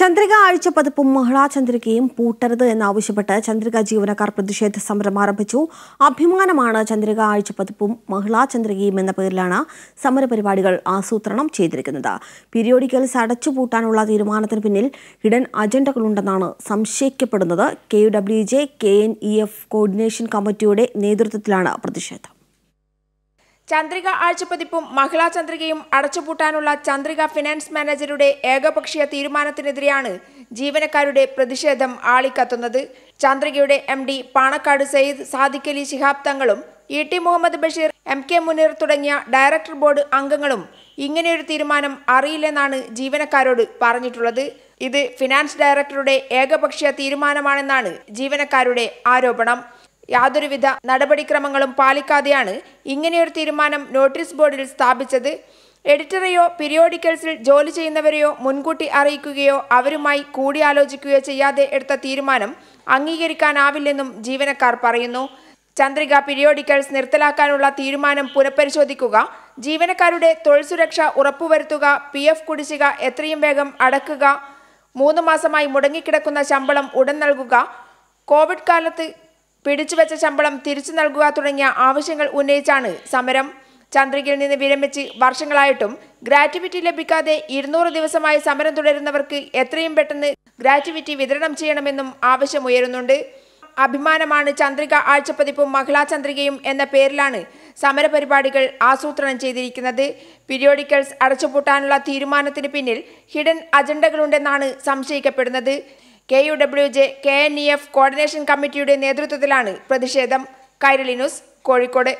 ചന്ദ്രിക ആഴ്ച പതിപ്പും ചന്ദ്രികയും പൂട്ടരുത് എന്നാവശ്യപ്പെട്ട് ചന്ദ്രിക ജീവനക്കാർ പ്രതിഷേധ സമരം ആരംഭിച്ചു അഭിമാനമാണ് ചന്ദ്രിക ആഴ്ച പതിപ്പും ചന്ദ്രികയും എന്ന പേരിലാണ് സമരപരിപാടികൾ ആസൂത്രണം ചെയ്തിരിക്കുന്നത് പീരിയോഡിക്കൽസ് അടച്ചുപൂട്ടാനുള്ള തീരുമാനത്തിന് പിന്നിൽ ഹിഡൻ അജണ്ടകളുണ്ടെന്നാണ് സംശയിക്കപ്പെടുന്നത് K U W J K N E F coordination കമ്മിറ്റിയുടെ നേതൃത്വത്തിലാണ് പ്രതിഷേധം ചന്ദ്രിക ആഴ്ചപ്പതിപ്പും മഹിളാ ചന്ദ്രികയും അടച്ചുപൂട്ടാനുള്ള ചന്ദ്രിക ഫിനാൻസ് മാനേജരുടെ ഏകപക്ഷീയ തീരുമാനത്തിനെതിരെയാണ് ജീവനക്കാരുടെ പ്രതിഷേധം ആളിക്കത്തുന്നത് ചന്ദ്രികയുടെ എം ഡി പാണക്കാട് സയ്യിദ് സാദിഖലി ശിഹാബ് തങ്ങളും E T Muhammad Basheer M K Muneer തുടങ്ങിയ ഡയറക്ടർ ബോർഡ് അംഗങ്ങളും ഇങ്ങനെയൊരു തീരുമാനം അറിയില്ലെന്നാണ് ജീവനക്കാരോട് പറഞ്ഞിട്ടുള്ളത് ഇത് ഫിനാൻസ് ഡയറക്ടറുടെ ഏകപക്ഷീയ തീരുമാനമാണെന്നാണ് ജീവനക്കാരുടെ ആരോപണം യാതൊരുവിധ നടപടിക്രമങ്ങളും പാലിക്കാതെയാണ് ഇങ്ങനെയൊരു തീരുമാനം നോട്ടീസ് ബോർഡിൽ സ്ഥാപിച്ചത് എഡിറ്ററെയോ പീരിയോഡിക്കൽസിൽ ജോലി ചെയ്യുന്നവരെയോ മുൻകൂട്ടി അറിയിക്കുകയോ അവരുമായി കൂടിയാലോചിക്കുകയോ ചെയ്യാതെ എടുത്ത തീരുമാനം അംഗീകരിക്കാനാവില്ലെന്നും ജീവനക്കാർ പറയുന്നു ചന്ദ്രിക പീരിയോഡിക്കൽസ് നിർത്തലാക്കാനുള്ള തീരുമാനം പുനഃപരിശോധിക്കുക ജീവനക്കാരുടെ തൊഴിൽ സുരക്ഷ ഉറപ്പുവരുത്തുക പി എഫ് കുടിശ്ശിക എത്രയും വേഗം അടക്കുക മൂന്ന് മാസമായി മുടങ്ങിക്കിടക്കുന്ന ശമ്പളം ഉടൻ നൽകുക കോവിഡ് കാലത്ത് പിടിച്ചുവെച്ച ശമ്പളം തിരിച്ചു നൽകുക തുടങ്ങിയ ആവശ്യങ്ങൾ ഉന്നയിച്ചാണ് സമരം ചന്ദ്രികയിൽ നിന്ന് വിരമിച്ച് വർഷങ്ങളായിട്ടും ഗ്രാറ്റുവിറ്റി ലഭിക്കാതെ ഇരുന്നൂറ് ദിവസമായി സമരം തുടരുന്നവർക്ക് എത്രയും പെട്ടെന്ന് ഗ്രാറ്റുവിറ്റി വിതരണം ചെയ്യണമെന്നും ആവശ്യമുയരുന്നുണ്ട് അഭിമാനമാണ് ചന്ദ്രിക ആഴ്ചപ്പതിപ്പും മഹിളാ ചന്ദ്രികയും എന്ന പേരിലാണ് സമരപരിപാടികൾ ആസൂത്രണം ചെയ്തിരിക്കുന്നത് പീരിയോഡിക്കൽസ് അടച്ചുപൂട്ടാനുള്ള തീരുമാനത്തിന് പിന്നിൽ ഹിഡൻ അജണ്ടകളുണ്ടെന്നാണ് സംശയിക്കപ്പെടുന്നത് K U W J K N E F coordination കമ്മിറ്റിയുടെ നേതൃത്വത്തിലാണ് പ്രതിഷേധം കൈരളി ന്യൂസ് കോഴിക്കോട്